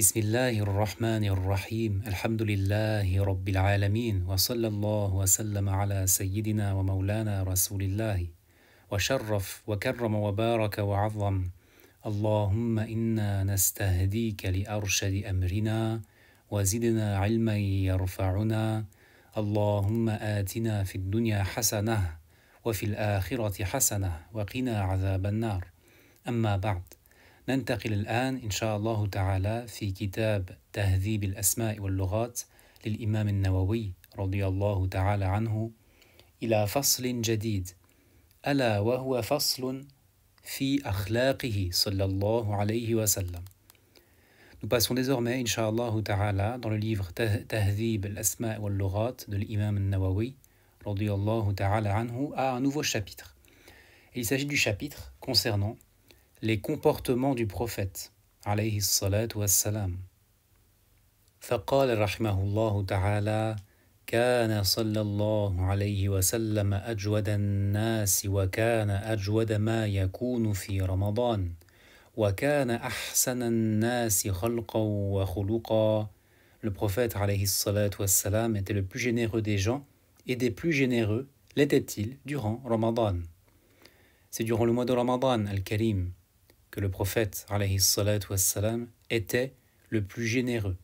بسم الله الرحمن الرحيم الحمد لله رب العالمين وصلى الله وسلم على سيدنا ومولانا رسول الله وشرف وكرم وبارك وعظم اللهم انا نستهديك لارشد امرنا وزدنا علما يرفعنا اللهم اتنا في الدنيا حسنه وفي الاخره حسنه وقنا عذاب النار اما بعد ننتقل الآن إن شاء الله تعالى في كتاب تهذيب الأسماء واللغات للإمام النووي رضي الله تعالى عنه إلى فصل جديد ألا وهو فصل في أخلاقه صلى الله عليه وسلم Nous passons désormais, Inch'Allah Ta'ala, dans le livre Tahdhib al-Asma wal-Lughat de l'imam al-Nawawi, radiyallahu ta'ala anhu, à un nouveau chapitre. Et il s'agit du chapitre concernant les comportements du prophète عليه الصلاة والسلام فقال رحمه الله تعالى كان صلى الله عليه وسلم أجود الناس وكان أجود ما يكون في رمضان وكان أحسن الناس خلقا وخلقا Le prophète عليه الصلاة والسلام était le plus généreux des gens et des plus généreux l'était-il durant Ramadan. C'est durant le mois de Ramadan, al-Karim, que le prophète wassalam, était le plus généreux.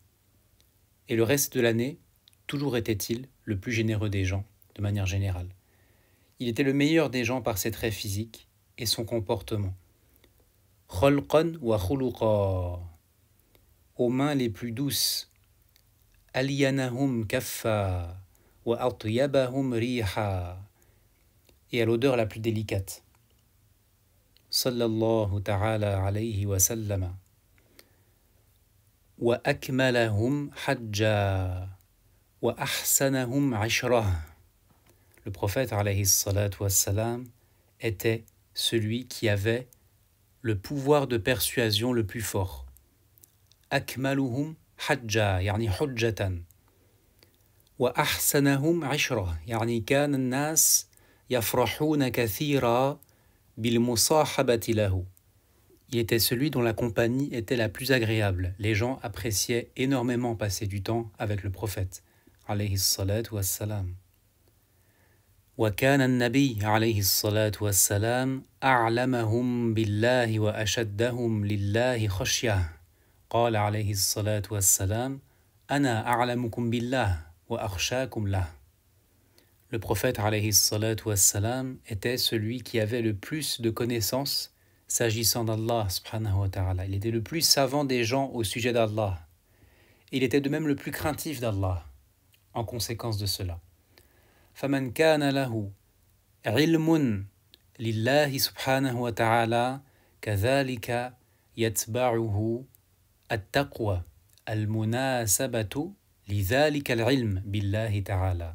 Et le reste de l'année, toujours était-il le plus généreux des gens, de manière générale. Il était le meilleur des gens par ses traits physiques et son comportement. wa Aux mains les plus douces. Aliyanahum kaffa wa riha. Et à l'odeur la plus délicate. صلى الله تعالى عليه وسلم وأكملهم حجا وأحسنهم عشره Le prophète alayhi salat wassalam était celui qui avait le pouvoir de persuasion le plus fort. Akmaluhum حجا يعني حجة وأحسنهم عشرة يعني كان الناس يفرحون كثيرا Il était celui dont la compagnie était la plus agréable. Les gens appréciaient énormément passer du temps avec le prophète, عليه الصلاة والسلام. Wa kana an-nabiyyu عليه الصلاة والسلام a'lamahum billahi wa ashaddahum lillahi khashyah. Qala عليه الصلاة والسلام: Ana a'lamukum billahi wa akhshaakum lah » Le prophète wassalam, était celui qui avait le plus de connaissances s'agissant d'Allah. Il était le plus savant des gens au sujet d'Allah. Il était de même le plus craintif d'Allah en conséquence de cela. فَمَنْ كَانَ لَهُ عِلْمٌ لِلَّهِ سُبْحَانَهُ وَتَعَالَى كَذَلِكَ يَتْبَعُهُ التَّقْوَى الْمُنَاسَبَةُ لِذَلِكَ الْعِلْمِ بِاللَّهِ تَعَالَى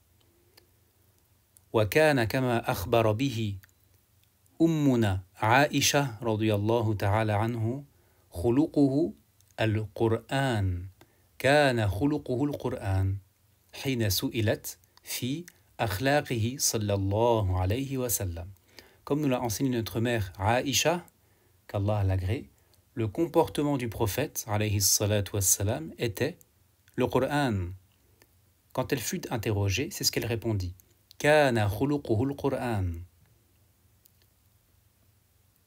Wakana kama akhbara bihi Ummuna Aïcha radhiyallahu ta'ala anhu khuluquhu al-Qur'an kana khuluquhu al-Qur'an hayna su'ilat fi akhlaqihi sallallahu alayhi wa sallam comme nous l'a enseigné notre mère Aïcha qu'Allah l'agré le comportement du prophète alayhi salat était le Qur'an quand elle fut interrogée c'est ce qu'elle répondit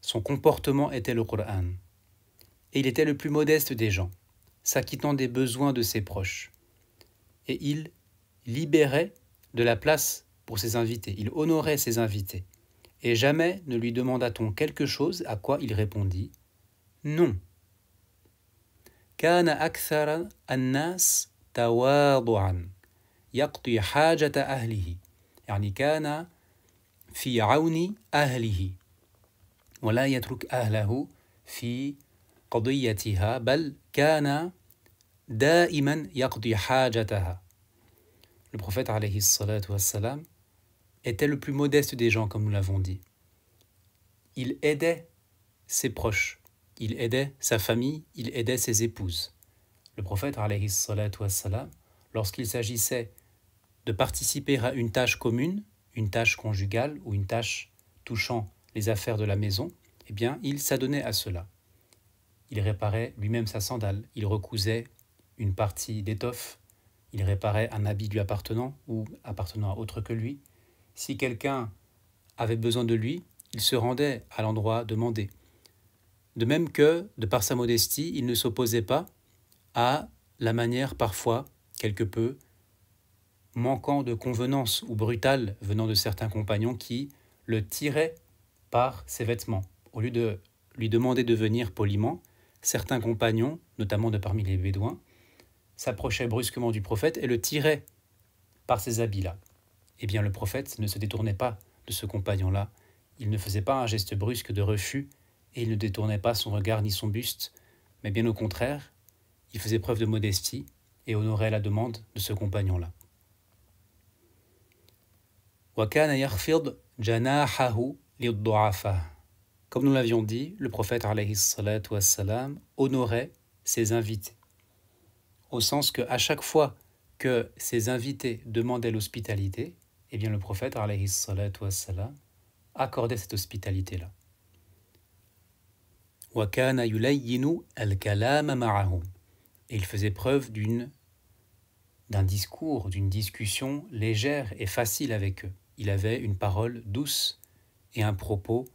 son comportement était le Qur'an. Et il était le plus modeste des gens, s'acquittant des besoins de ses proches. Et il libérait de la place pour ses invités, il honorait ses invités. Et jamais ne lui demanda-t-on quelque chose à quoi il répondit non. كان أكثر الناس le prophète était le plus modeste des gens comme nous l'avons dit. Il aidait ses proches, il aidait sa famille, il aidait ses épouses. Le prophète lorsqu'il s'agissait de participer à une tâche commune, une tâche conjugale ou une tâche touchant les affaires de la maison, eh bien, il s'adonnait à cela. Il réparait lui-même sa sandale, il recousait une partie d'étoffe, il réparait un habit lui appartenant ou appartenant à autre que lui. Si quelqu'un avait besoin de lui, il se rendait à l'endroit demandé. De même que, de par sa modestie, il ne s'opposait pas à la manière parfois, quelque peu, manquant de convenance ou brutale venant de certains compagnons qui le tiraient par ses vêtements. Au lieu de lui demander de venir poliment, certains compagnons, notamment de parmi les Bédouins, s'approchaient brusquement du prophète et le tiraient par ses habits-là. Eh bien, le prophète ne se détournait pas de ce compagnon-là, il ne faisait pas un geste brusque de refus, et il ne détournait pas son regard ni son buste, mais bien au contraire, il faisait preuve de modestie et honorait la demande de ce compagnon-là. Comme nous l'avions dit, le prophète alayhi honorait ses invités. Au sens que à chaque fois que ses invités demandaient l'hospitalité, eh bien le prophète alayhi accordait cette hospitalité-là. وَكَانَ el الْكَلَامَ مَعَهُمْ Et il faisait preuve d'un discours, d'une discussion légère et facile avec eux il avait une parole douce et un propos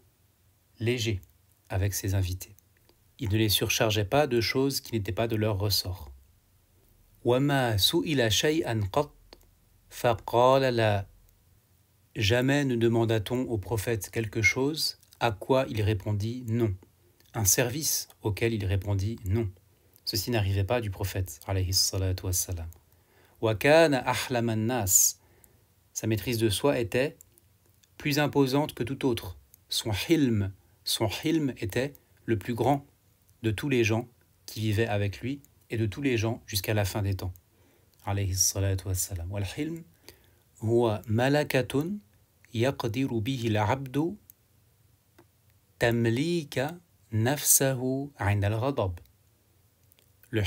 léger avec ses invités. Il ne les surchargeait pas de choses qui n'étaient pas de leur ressort. Jamais ne demanda-t-on au prophète quelque chose à quoi il répondit non, un service auquel il répondit non. Ceci n'arrivait pas du prophète, Wa kana nas, sa maîtrise de soi était plus imposante que tout autre. Son hilm, son hilm était le plus grand de tous les gens qui vivaient avec lui et de tous les gens jusqu'à la fin des temps. Le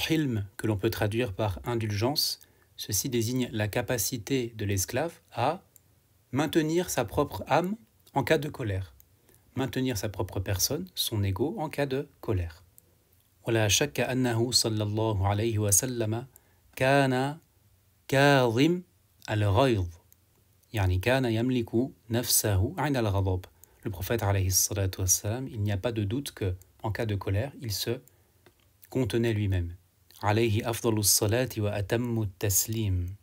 hilm que l'on peut traduire par indulgence Ceci désigne la capacité de l'esclave à maintenir sa propre âme en cas de colère, maintenir sa propre personne, son ego, en cas de colère. ولا Le prophète il n'y a pas de doute que, en cas de colère, il se contenait lui-même. عليه افضل الصلاه واتم التسليم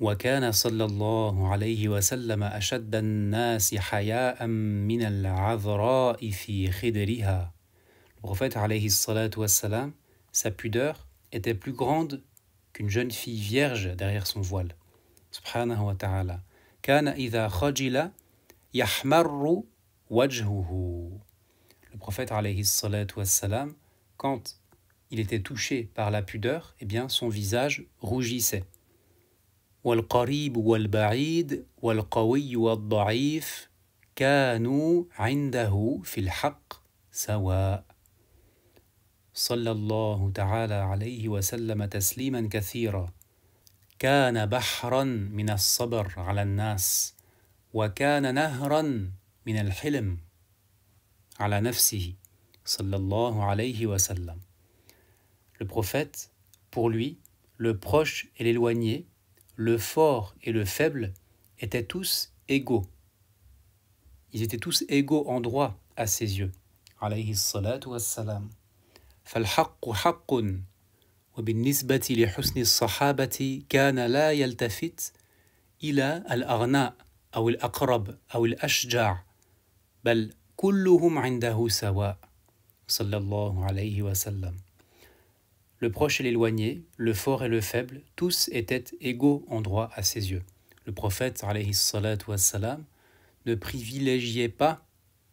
وكان صلى الله عليه وسلم اشد الناس حياء من العذراء في خدرها وفات عليه الصلاه والسلام sa pudeur était plus grande qu'une jeune fille vierge derrière son voile سبحانه وتعالى كان اذا خجل يحمر وجهه Le prophète عليه الصلاه والسلام quand il était touché par la pudeur, eh bien son visage rougissait. والقريب والبعيد والقوي والضعيف كانوا عنده في الحق سواء صلى الله تعالى عليه وسلم تسليما كثيرا كان بحرا من الصبر على الناس وكان نهرا من الحلم على نفسه صلى الله عليه وسلم le prophète pour lui le proche et l'éloigné le fort et le faible étaient tous égaux ils étaient tous égaux en droit à ses yeux alayhi salatu wa salam fal haqq haqqun wa bin nisbati li husni sahabati kana la yaltafit ila al ghana aw al aqrab aw al ashja' bal kulluhum 'indahu sawa sallallahu alayhi wa sallam le proche et l'éloigné, le fort et le faible, tous étaient égaux en droit à ses yeux. Le prophète ne privilégiait pas,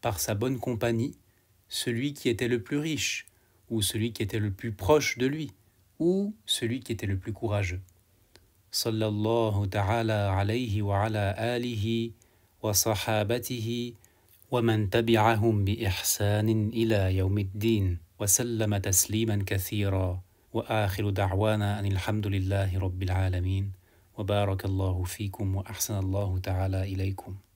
par sa bonne compagnie, celui qui était le plus riche, ou celui qui était le plus proche de lui, ou celui qui était le plus courageux. Sallallahu ta'ala alayhi wa ala alihi wa sahabatihi wa kathira » واخر دعوانا ان الحمد لله رب العالمين وبارك الله فيكم واحسن الله تعالى اليكم